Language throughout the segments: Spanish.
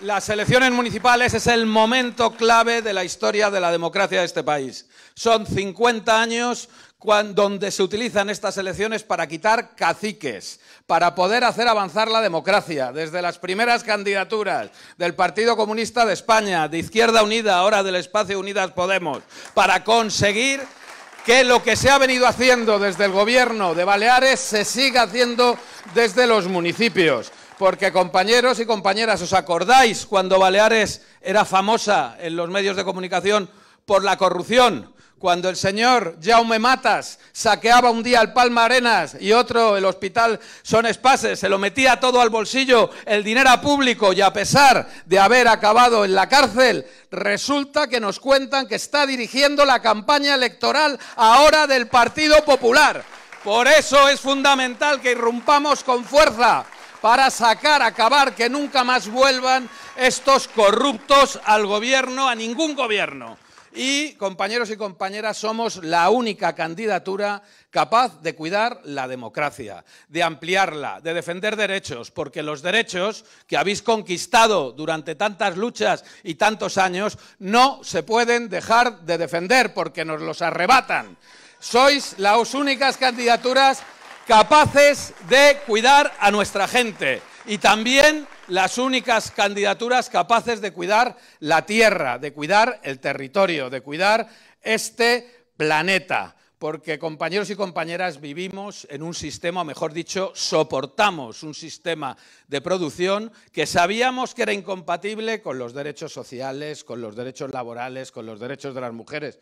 Las elecciones municipales es el momento clave de la historia de la democracia de este país. Son 50 años donde se utilizan estas elecciones para quitar caciques, para poder hacer avanzar la democracia, desde las primeras candidaturas del Partido Comunista de España, de Izquierda Unida, ahora del Espacio Unidas Podemos, para conseguir que lo que se ha venido haciendo desde el gobierno de Baleares se siga haciendo desde los municipios porque compañeros y compañeras, ¿os acordáis cuando Baleares era famosa en los medios de comunicación por la corrupción? Cuando el señor Jaume Matas saqueaba un día el Palma Arenas y otro el hospital Son Espases, se lo metía todo al bolsillo, el dinero a público y a pesar de haber acabado en la cárcel, resulta que nos cuentan que está dirigiendo la campaña electoral ahora del Partido Popular. Por eso es fundamental que irrumpamos con fuerza para sacar, acabar, que nunca más vuelvan estos corruptos al gobierno, a ningún gobierno. Y, compañeros y compañeras, somos la única candidatura capaz de cuidar la democracia, de ampliarla, de defender derechos, porque los derechos que habéis conquistado durante tantas luchas y tantos años no se pueden dejar de defender porque nos los arrebatan. Sois las únicas candidaturas capaces de cuidar a nuestra gente y también las únicas candidaturas capaces de cuidar la tierra, de cuidar el territorio, de cuidar este planeta. Porque compañeros y compañeras vivimos en un sistema, o mejor dicho, soportamos un sistema de producción que sabíamos que era incompatible con los derechos sociales, con los derechos laborales, con los derechos de las mujeres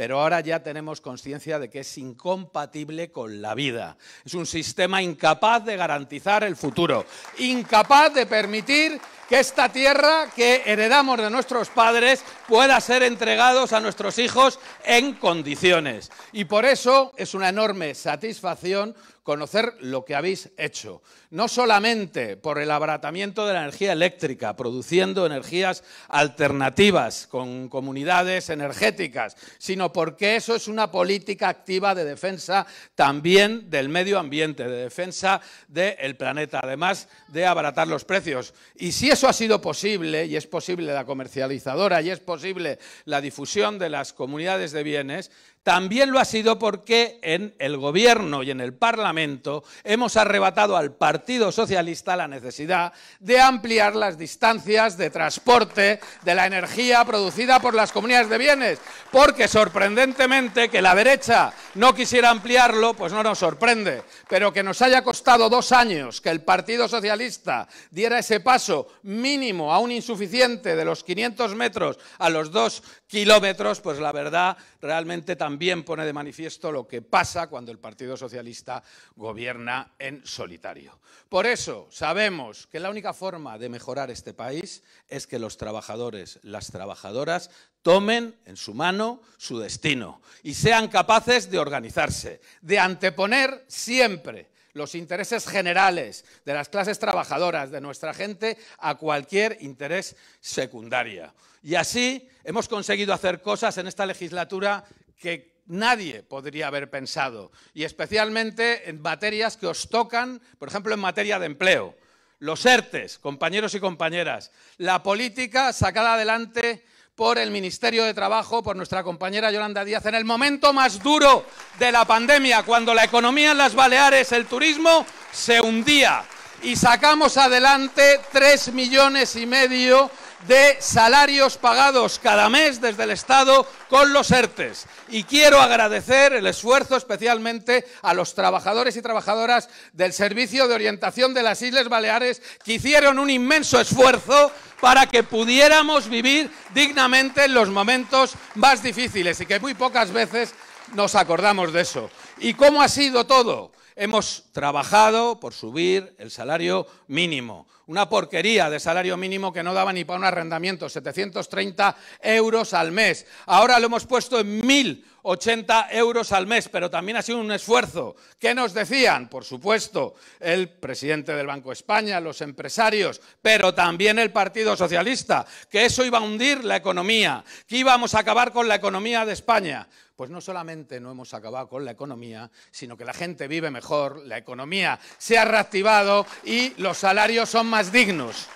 pero ahora ya tenemos conciencia de que es incompatible con la vida. Es un sistema incapaz de garantizar el futuro, incapaz de permitir que esta tierra que heredamos de nuestros padres pueda ser entregados a nuestros hijos en condiciones. Y por eso es una enorme satisfacción conocer lo que habéis hecho. No solamente por el abaratamiento de la energía eléctrica, produciendo energías alternativas con comunidades energéticas, sino porque eso es una política activa de defensa también del medio ambiente, de defensa del planeta, además de abaratar los precios. Y si eso ha sido posible, y es posible la comercializadora, y es posible posible la difusión de las comunidades de bienes, también lo ha sido porque en el gobierno y en el Parlamento hemos arrebatado al Partido Socialista la necesidad de ampliar las distancias de transporte de la energía producida por las comunidades de bienes, porque sorprendentemente que la derecha no quisiera ampliarlo, pues no nos sorprende, pero que nos haya costado dos años que el Partido Socialista diera ese paso mínimo, aún insuficiente, de los 500 metros a los 2 kilómetros, pues la verdad realmente también también pone de manifiesto lo que pasa cuando el Partido Socialista gobierna en solitario. Por eso sabemos que la única forma de mejorar este país es que los trabajadores, las trabajadoras, tomen en su mano su destino y sean capaces de organizarse, de anteponer siempre los intereses generales de las clases trabajadoras, de nuestra gente, a cualquier interés secundaria. Y así hemos conseguido hacer cosas en esta legislatura que nadie podría haber pensado, y especialmente en materias que os tocan, por ejemplo, en materia de empleo. Los ERTES, compañeros y compañeras, la política sacada adelante por el Ministerio de Trabajo, por nuestra compañera Yolanda Díaz, en el momento más duro de la pandemia, cuando la economía en las Baleares, el turismo, se hundía. Y sacamos adelante tres millones y medio de salarios pagados cada mes desde el Estado con los ERTES. Y quiero agradecer el esfuerzo especialmente a los trabajadores y trabajadoras del Servicio de Orientación de las Islas Baleares que hicieron un inmenso esfuerzo para que pudiéramos vivir dignamente en los momentos más difíciles y que muy pocas veces nos acordamos de eso. ¿Y cómo ha sido todo? Hemos trabajado por subir el salario mínimo una porquería de salario mínimo que no daba ni para un arrendamiento, 730 euros al mes. Ahora lo hemos puesto en 1.080 euros al mes, pero también ha sido un esfuerzo. ¿Qué nos decían? Por supuesto, el presidente del Banco de España, los empresarios, pero también el Partido Socialista, que eso iba a hundir la economía, que íbamos a acabar con la economía de España. Pues no solamente no hemos acabado con la economía, sino que la gente vive mejor, la economía se ha reactivado y los salarios son más dignos.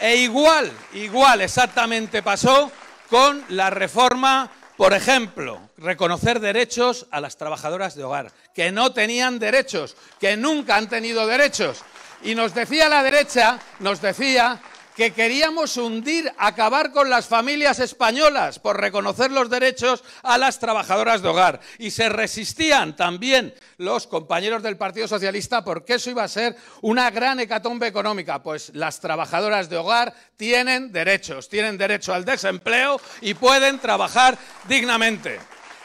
E igual, igual exactamente pasó con la reforma, por ejemplo, reconocer derechos a las trabajadoras de hogar, que no tenían derechos, que nunca han tenido derechos. Y nos decía la derecha, nos decía que queríamos hundir, acabar con las familias españolas por reconocer los derechos a las trabajadoras de hogar. Y se resistían también los compañeros del Partido Socialista porque eso iba a ser una gran hecatombe económica. Pues las trabajadoras de hogar tienen derechos, tienen derecho al desempleo y pueden trabajar dignamente.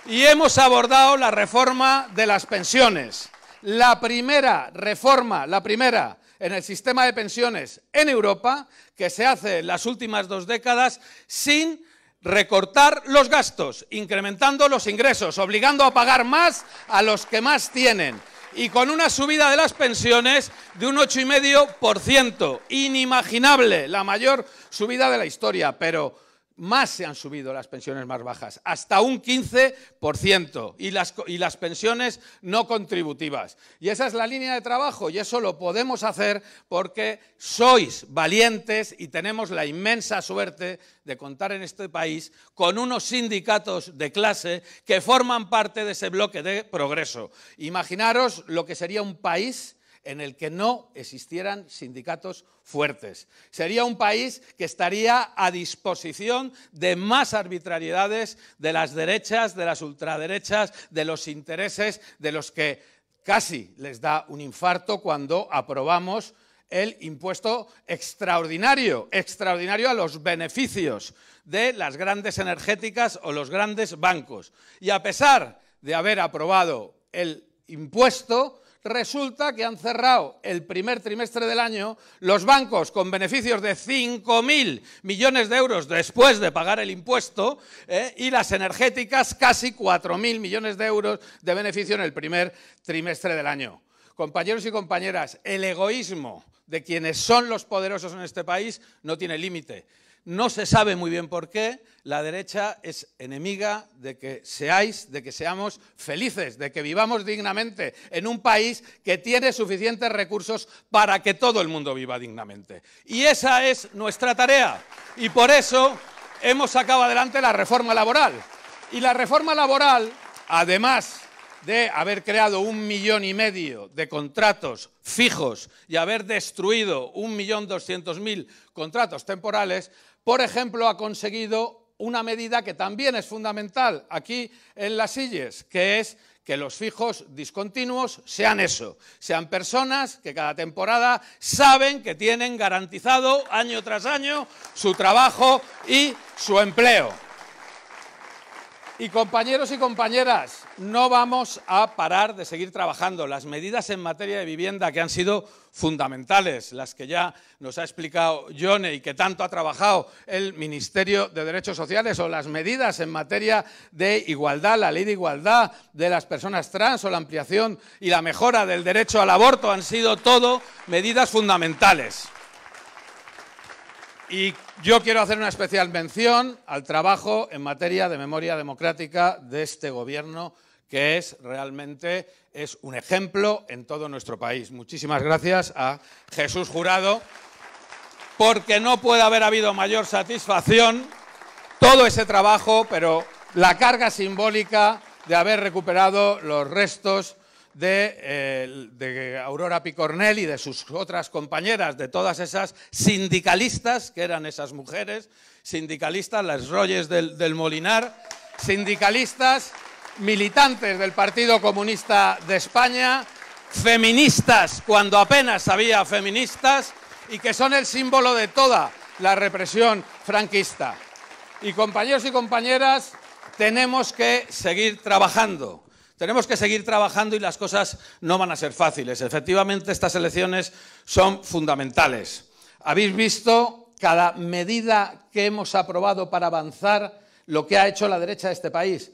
Y hemos abordado la reforma de las pensiones. La primera reforma, la primera en el sistema de pensiones en Europa, que se hace en las últimas dos décadas sin recortar los gastos, incrementando los ingresos, obligando a pagar más a los que más tienen y con una subida de las pensiones de un y 8,5%. Inimaginable, la mayor subida de la historia, pero más se han subido las pensiones más bajas, hasta un 15%, y las, y las pensiones no contributivas. Y esa es la línea de trabajo, y eso lo podemos hacer porque sois valientes y tenemos la inmensa suerte de contar en este país con unos sindicatos de clase que forman parte de ese bloque de progreso. Imaginaros lo que sería un país en el que no existieran sindicatos fuertes. Sería un país que estaría a disposición de más arbitrariedades de las derechas, de las ultraderechas, de los intereses de los que casi les da un infarto cuando aprobamos el impuesto extraordinario, extraordinario a los beneficios de las grandes energéticas o los grandes bancos. Y a pesar de haber aprobado el impuesto, resulta que han cerrado el primer trimestre del año los bancos con beneficios de 5.000 millones de euros después de pagar el impuesto eh, y las energéticas casi 4.000 millones de euros de beneficio en el primer trimestre del año. Compañeros y compañeras, el egoísmo de quienes son los poderosos en este país no tiene límite. No se sabe muy bien por qué. La derecha es enemiga de que seáis, de que seamos felices, de que vivamos dignamente en un país que tiene suficientes recursos para que todo el mundo viva dignamente. Y esa es nuestra tarea. Y por eso hemos sacado adelante la reforma laboral. Y la reforma laboral, además de haber creado un millón y medio de contratos fijos y haber destruido un millón doscientos mil contratos temporales, por ejemplo, ha conseguido una medida que también es fundamental aquí en las sillas, que es que los fijos discontinuos sean eso, sean personas que cada temporada saben que tienen garantizado año tras año su trabajo y su empleo. Y compañeros y compañeras, no vamos a parar de seguir trabajando. Las medidas en materia de vivienda que han sido fundamentales, las que ya nos ha explicado Yone y que tanto ha trabajado el Ministerio de Derechos Sociales, o las medidas en materia de igualdad, la ley de igualdad de las personas trans o la ampliación y la mejora del derecho al aborto, han sido todo medidas fundamentales. Y yo quiero hacer una especial mención al trabajo en materia de memoria democrática de este gobierno, que es realmente es un ejemplo en todo nuestro país. Muchísimas gracias a Jesús Jurado, porque no puede haber habido mayor satisfacción todo ese trabajo, pero la carga simbólica de haber recuperado los restos eh, de, Aurora Picornell y de sus otras compañeras, de todas esas sindicalistas, que eran esas mujeres, sindicalistas, las Royes del, del Molinar, sindicalistas, militantes del Partido Comunista de España, feministas cuando apenas había feministas y que son el símbolo de toda la represión franquista. Y compañeros y compañeras, tenemos que seguir trabajando. Tenemos que seguir trabajando y las cosas no van a ser fáciles. Efectivamente, estas elecciones son fundamentales. Habéis visto cada medida que hemos aprobado para avanzar lo que ha hecho la derecha de este país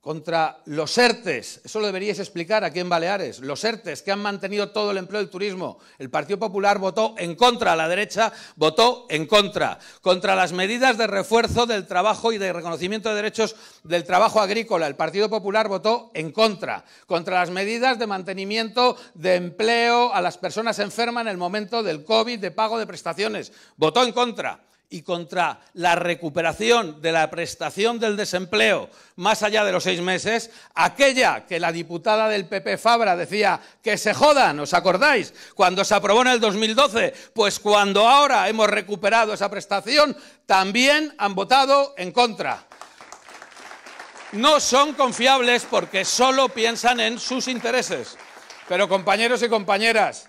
contra los ERTES, eso lo deberíais explicar aquí en Baleares, los ERTES que han mantenido todo el empleo del turismo. El Partido Popular votó en contra, la derecha votó en contra, contra las medidas de refuerzo del trabajo y de reconocimiento de derechos del trabajo agrícola. El Partido Popular votó en contra, contra las medidas de mantenimiento de empleo a las personas enfermas en el momento del COVID, de pago de prestaciones. Votó en contra y contra la recuperación de la prestación del desempleo más allá de los seis meses, aquella que la diputada del PP Fabra decía que se jodan, ¿os acordáis? Cuando se aprobó en el 2012, pues cuando ahora hemos recuperado esa prestación, también han votado en contra. No son confiables porque solo piensan en sus intereses. Pero compañeros y compañeras,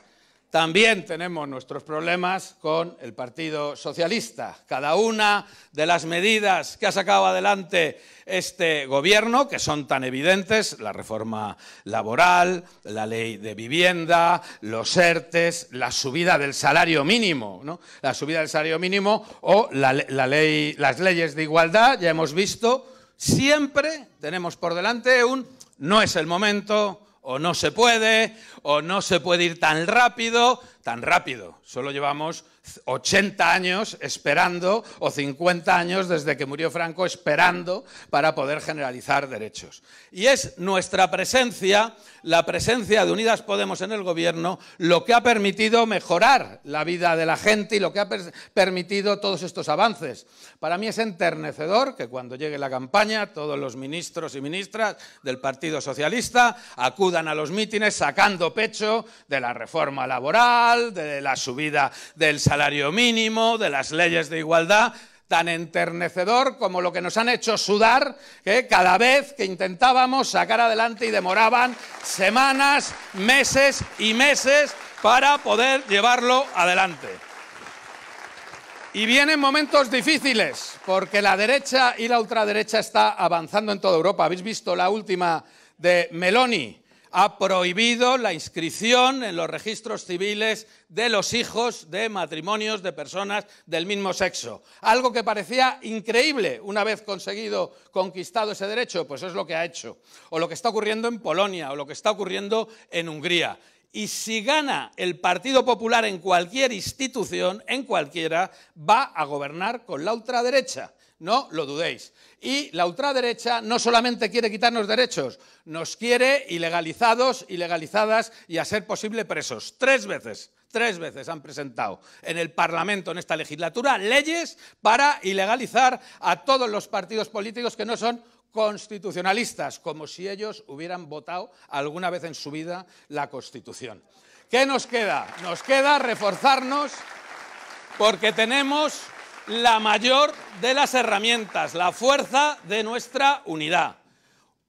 también tenemos nuestros problemas con el Partido Socialista. Cada una de las medidas que ha sacado adelante este gobierno, que son tan evidentes, la reforma laboral, la ley de vivienda, los ERTES, la subida del salario mínimo, ¿no? la subida del salario mínimo o la, ley, las leyes de igualdad, ya hemos visto, siempre tenemos por delante un no es el momento, o no se puede, o no se puede ir tan rápido, tan rápido. Solo llevamos 80 años esperando o 50 años desde que murió Franco esperando para poder generalizar derechos. Y es nuestra presencia, la presencia de Unidas Podemos en el gobierno, lo que ha permitido mejorar la vida de la gente y lo que ha permitido todos estos avances. Para mí es enternecedor que cuando llegue la campaña todos los ministros y ministras del Partido Socialista acudan a los mítines sacando pecho de la reforma laboral, de la subida del salario mínimo, de las leyes de igualdad, tan enternecedor como lo que nos han hecho sudar que cada vez que intentábamos sacar adelante y demoraban semanas, meses y meses para poder llevarlo adelante. Y vienen momentos difíciles, porque la derecha y la ultraderecha está avanzando en toda Europa. Habéis visto la última de Meloni, ha prohibido la inscripción en los registros civiles de los hijos de matrimonios de personas del mismo sexo. Algo que parecía increíble una vez conseguido, conquistado ese derecho, pues es lo que ha hecho. O lo que está ocurriendo en Polonia, o lo que está ocurriendo en Hungría. Y si gana el Partido Popular en cualquier institución, en cualquiera, va a gobernar con la ultraderecha no lo dudéis. Y la ultraderecha no solamente quiere quitarnos derechos, nos quiere ilegalizados, ilegalizadas y a ser posible presos. Tres veces, tres veces han presentado en el Parlamento, en esta legislatura, leyes para ilegalizar a todos los partidos políticos que no son constitucionalistas, como si ellos hubieran votado alguna vez en su vida la Constitución. ¿Qué nos queda? Nos queda reforzarnos porque tenemos la mayor de las herramientas, la fuerza de nuestra unidad.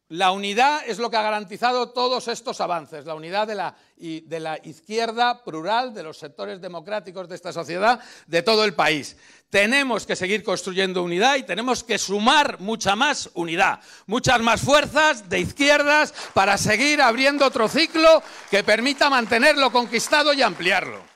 La unidad es lo que ha garantizado todos estos avances, la unidad de la, izquierda plural, de los sectores democráticos de esta sociedad, de todo el país. Tenemos que seguir construyendo unidad y tenemos que sumar mucha más unidad, muchas más fuerzas de izquierdas para seguir abriendo otro ciclo que permita mantenerlo conquistado y ampliarlo.